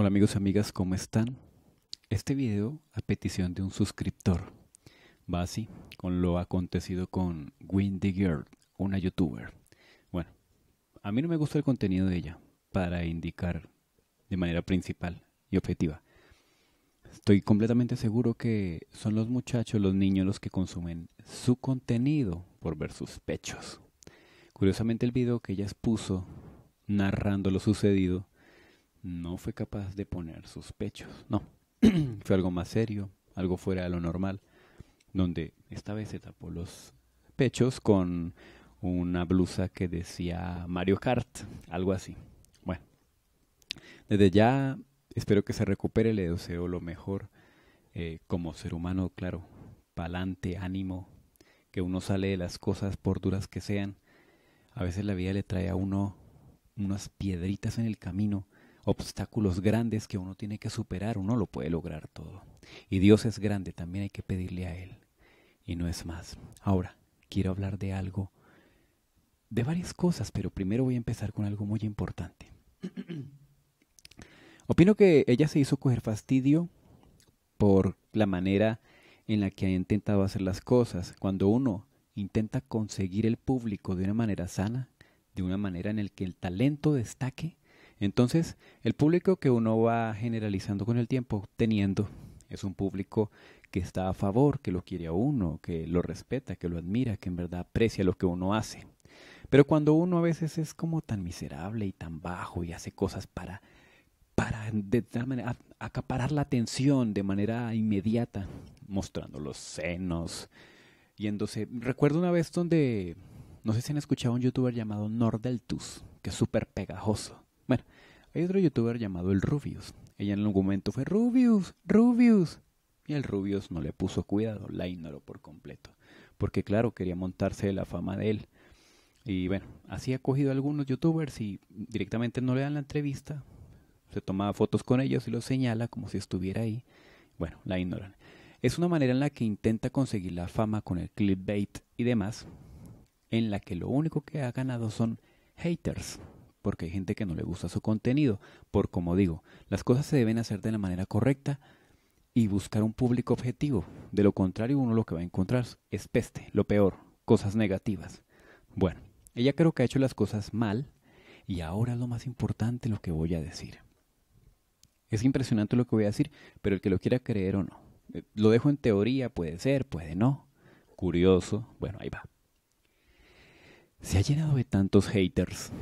Hola amigos y amigas, ¿cómo están? Este video a petición de un suscriptor va así con lo acontecido con Windy Girl, una youtuber. Bueno, a mí no me gusta el contenido de ella para indicar de manera principal y objetiva. Estoy completamente seguro que son los muchachos, los niños los que consumen su contenido por ver sus pechos. Curiosamente el video que ella expuso narrando lo sucedido no fue capaz de poner sus pechos, no. fue algo más serio, algo fuera de lo normal, donde esta vez se tapó los pechos con una blusa que decía Mario Kart, algo así. Bueno, desde ya espero que se recupere, le deseo lo mejor eh, como ser humano, claro, pa'lante, ánimo, que uno sale de las cosas por duras que sean. A veces la vida le trae a uno unas piedritas en el camino obstáculos grandes que uno tiene que superar, uno lo puede lograr todo. Y Dios es grande, también hay que pedirle a Él. Y no es más. Ahora, quiero hablar de algo, de varias cosas, pero primero voy a empezar con algo muy importante. Opino que ella se hizo coger fastidio por la manera en la que ha intentado hacer las cosas. Cuando uno intenta conseguir el público de una manera sana, de una manera en la que el talento destaque, entonces, el público que uno va generalizando con el tiempo, teniendo, es un público que está a favor, que lo quiere a uno, que lo respeta, que lo admira, que en verdad aprecia lo que uno hace. Pero cuando uno a veces es como tan miserable y tan bajo y hace cosas para, para de manera, acaparar la atención de manera inmediata, mostrando los senos, yéndose. Recuerdo una vez donde, no sé si han escuchado a un youtuber llamado Nordeltus, que es súper pegajoso. Bueno, hay otro youtuber llamado el Rubius. Ella en algún momento fue Rubius, Rubius. Y el Rubius no le puso cuidado, la ignoró por completo. Porque claro, quería montarse de la fama de él. Y bueno, así ha cogido a algunos youtubers y directamente no le dan la entrevista. Se toma fotos con ellos y los señala como si estuviera ahí. Bueno, la ignoran. Es una manera en la que intenta conseguir la fama con el clickbait y demás, en la que lo único que ha ganado son haters, porque hay gente que no le gusta su contenido, por como digo, las cosas se deben hacer de la manera correcta y buscar un público objetivo. De lo contrario, uno lo que va a encontrar es peste, lo peor, cosas negativas. Bueno, ella creo que ha hecho las cosas mal y ahora lo más importante lo que voy a decir. Es impresionante lo que voy a decir, pero el que lo quiera creer o no. Eh, lo dejo en teoría, puede ser, puede no. Curioso, bueno, ahí va. Se ha llenado de tantos haters,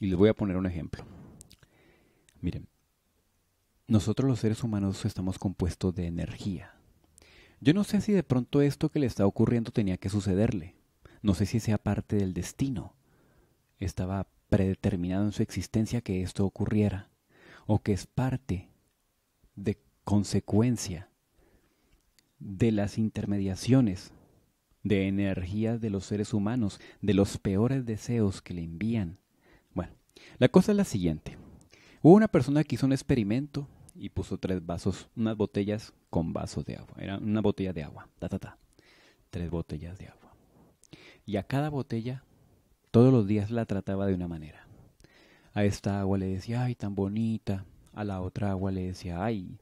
y les voy a poner un ejemplo. Miren, nosotros los seres humanos estamos compuestos de energía. Yo no sé si de pronto esto que le está ocurriendo tenía que sucederle. No sé si sea parte del destino. Estaba predeterminado en su existencia que esto ocurriera. O que es parte de consecuencia de las intermediaciones de energía de los seres humanos, de los peores deseos que le envían la cosa es la siguiente. Hubo una persona que hizo un experimento y puso tres vasos, unas botellas con vasos de agua. Era una botella de agua, ta, ta, ta. Tres botellas de agua. Y a cada botella, todos los días la trataba de una manera. A esta agua le decía, ay, tan bonita. A la otra agua le decía, ay,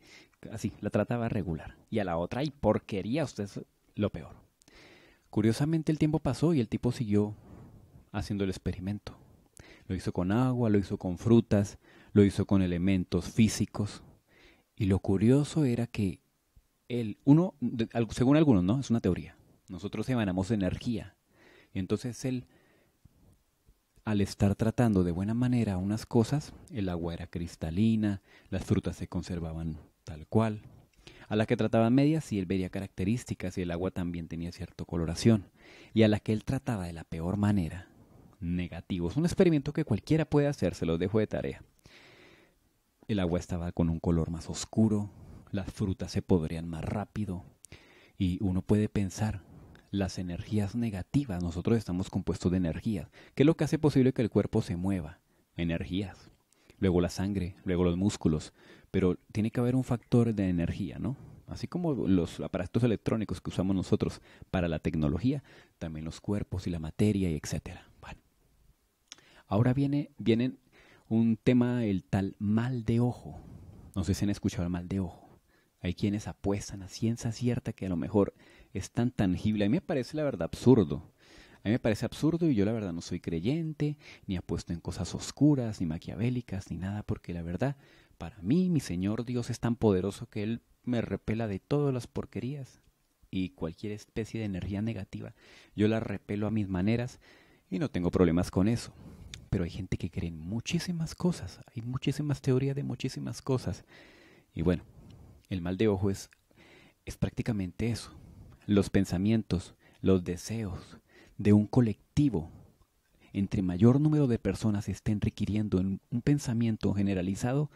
así, la trataba regular. Y a la otra, ay, porquería, usted es lo peor. Curiosamente el tiempo pasó y el tipo siguió haciendo el experimento. Lo hizo con agua, lo hizo con frutas, lo hizo con elementos físicos. Y lo curioso era que él, uno, según algunos, ¿no? Es una teoría. Nosotros emanamos energía. Y entonces él, al estar tratando de buena manera unas cosas, el agua era cristalina, las frutas se conservaban tal cual. A la que trataba medias, y él veía características y el agua también tenía cierta coloración. Y a la que él trataba de la peor manera, negativos. Un experimento que cualquiera puede hacer, se los dejo de tarea. El agua estaba con un color más oscuro, las frutas se podrían más rápido y uno puede pensar las energías negativas, nosotros estamos compuestos de energías, que es lo que hace posible que el cuerpo se mueva, energías, luego la sangre, luego los músculos, pero tiene que haber un factor de energía, ¿no? Así como los aparatos electrónicos que usamos nosotros para la tecnología, también los cuerpos y la materia y etcétera. Ahora viene, un tema, el tal mal de ojo. No sé si han escuchado el mal de ojo. Hay quienes apuestan a ciencia cierta que a lo mejor es tan tangible. A mí me parece la verdad absurdo. A mí me parece absurdo y yo la verdad no soy creyente, ni apuesto en cosas oscuras, ni maquiavélicas, ni nada, porque la verdad, para mí, mi Señor Dios es tan poderoso que Él me repela de todas las porquerías y cualquier especie de energía negativa. Yo la repelo a mis maneras y no tengo problemas con eso pero hay gente que cree en muchísimas cosas, hay muchísimas teorías de muchísimas cosas. Y bueno, el mal de ojo es, es prácticamente eso, los pensamientos, los deseos de un colectivo. Entre mayor número de personas estén requiriendo un pensamiento generalizado,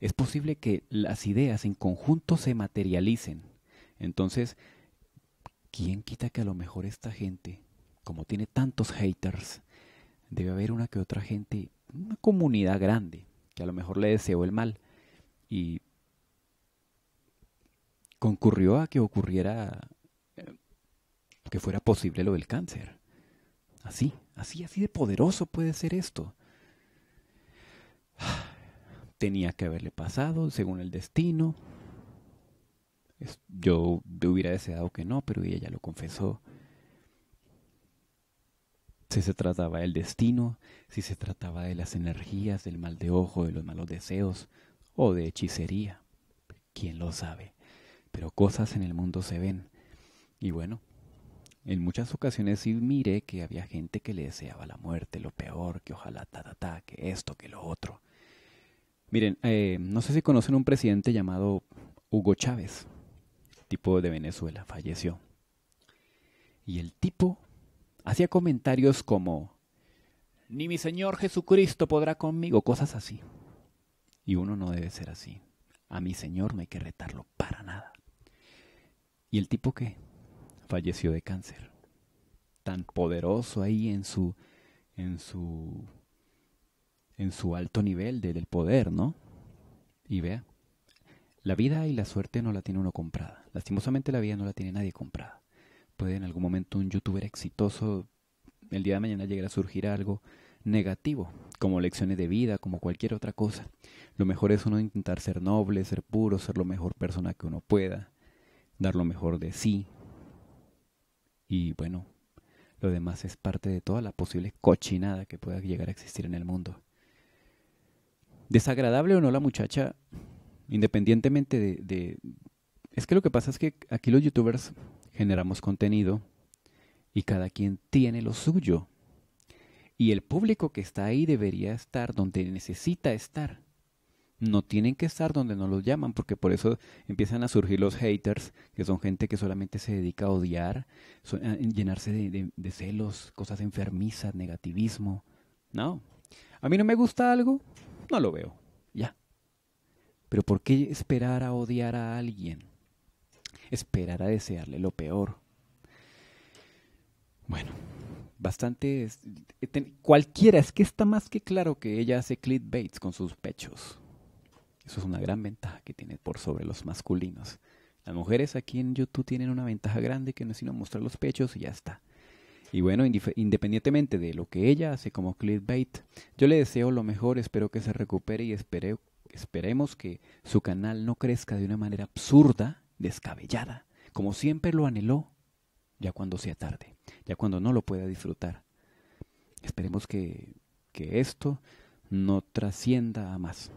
es posible que las ideas en conjunto se materialicen. Entonces, ¿quién quita que a lo mejor esta gente, como tiene tantos haters, debe haber una que otra gente, una comunidad grande, que a lo mejor le deseó el mal y concurrió a que ocurriera, que fuera posible lo del cáncer. Así, así, así de poderoso puede ser esto. Tenía que haberle pasado según el destino. Yo hubiera deseado que no, pero ella ya lo confesó. Si se trataba del destino, si se trataba de las energías, del mal de ojo, de los malos deseos o de hechicería. ¿Quién lo sabe? Pero cosas en el mundo se ven. Y bueno, en muchas ocasiones sí miré que había gente que le deseaba la muerte, lo peor, que ojalá ta ta ta, que esto, que lo otro. Miren, eh, no sé si conocen un presidente llamado Hugo Chávez, tipo de Venezuela, falleció. Y el tipo hacía comentarios como, ni mi Señor Jesucristo podrá conmigo, cosas así. Y uno no debe ser así. A mi Señor no hay que retarlo para nada. ¿Y el tipo que Falleció de cáncer. Tan poderoso ahí en su en su en su alto nivel del poder, ¿no? Y vea, la vida y la suerte no la tiene uno comprada. Lastimosamente la vida no la tiene nadie comprada puede en algún momento un youtuber exitoso el día de mañana llegar a surgir algo negativo, como lecciones de vida, como cualquier otra cosa. Lo mejor es uno intentar ser noble, ser puro, ser lo mejor persona que uno pueda, dar lo mejor de sí. Y bueno, lo demás es parte de toda la posible cochinada que pueda llegar a existir en el mundo. Desagradable o no la muchacha, independientemente de, de... Es que lo que pasa es que aquí los youtubers generamos contenido y cada quien tiene lo suyo. Y el público que está ahí debería estar donde necesita estar. No tienen que estar donde no los llaman, porque por eso empiezan a surgir los haters, que son gente que solamente se dedica a odiar, eh, llenarse de, de celos, cosas enfermizas, negativismo. No. A mí no me gusta algo, no lo veo. Ya. Pero ¿por qué esperar a odiar a alguien? esperar a desearle lo peor. Bueno, bastante... Eh, cualquiera, es que está más que claro que ella hace clickbaits con sus pechos. Eso es una gran ventaja que tiene por sobre los masculinos. Las mujeres aquí en YouTube tienen una ventaja grande que no es sino mostrar los pechos y ya está. Y bueno, independientemente de lo que ella hace como clickbait, yo le deseo lo mejor, espero que se recupere y esperemos que su canal no crezca de una manera absurda descabellada, como siempre lo anheló, ya cuando sea tarde, ya cuando no lo pueda disfrutar. Esperemos que, que esto no trascienda a más.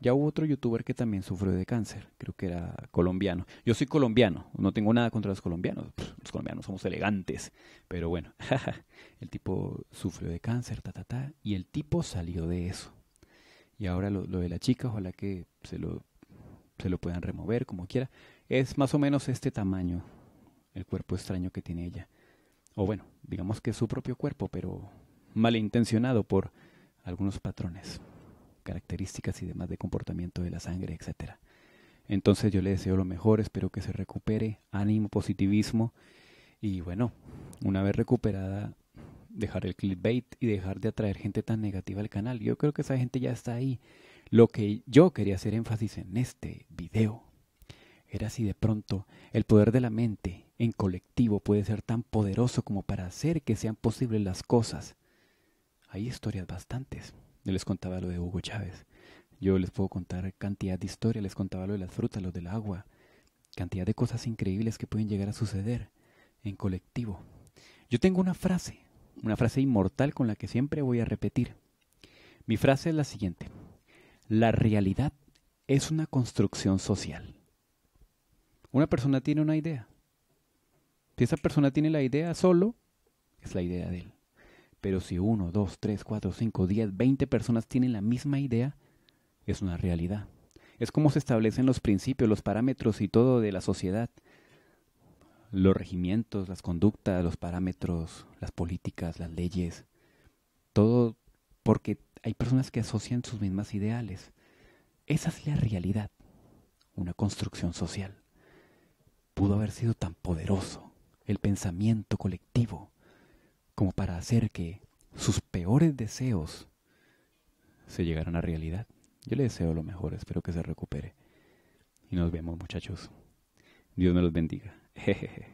Ya hubo otro youtuber que también sufrió de cáncer, creo que era colombiano. Yo soy colombiano, no tengo nada contra los colombianos, pues, los colombianos somos elegantes, pero bueno, el tipo sufrió de cáncer, ta, ta, ta, y el tipo salió de eso. Y ahora lo, de la chica, ojalá que se lo, se lo puedan remover como quiera, es más o menos este tamaño, el cuerpo extraño que tiene ella. O bueno, digamos que es su propio cuerpo, pero malintencionado por algunos patrones, características y demás de comportamiento de la sangre, etc. Entonces yo le deseo lo mejor, espero que se recupere, ánimo, positivismo y bueno, una vez recuperada, dejar el clickbait y dejar de atraer gente tan negativa al canal. Yo creo que esa gente ya está ahí. Lo que yo quería hacer énfasis en este video era si de pronto el poder de la mente en colectivo puede ser tan poderoso como para hacer que sean posibles las cosas. Hay historias bastantes. les contaba lo de Hugo Chávez. Yo les puedo contar cantidad de historias, les contaba lo de las frutas, lo del agua, cantidad de cosas increíbles que pueden llegar a suceder en colectivo. Yo tengo una frase, una frase inmortal con la que siempre voy a repetir. Mi frase es la siguiente. La realidad es una construcción social. Una persona tiene una idea. Si esa persona tiene la idea solo, es la idea de él. Pero si uno, dos, tres, cuatro, cinco, diez, veinte personas tienen la misma idea, es una realidad. Es como se establecen los principios, los parámetros y todo de la sociedad. Los regimientos, las conductas, los parámetros, las políticas, las leyes. Todo porque hay personas que asocian sus mismas ideales. Esa es la realidad, una construcción social pudo haber sido tan poderoso el pensamiento colectivo como para hacer que sus peores deseos se llegaran a realidad. Yo le deseo lo mejor, espero que se recupere. Y nos vemos muchachos. Dios me los bendiga. Jejeje.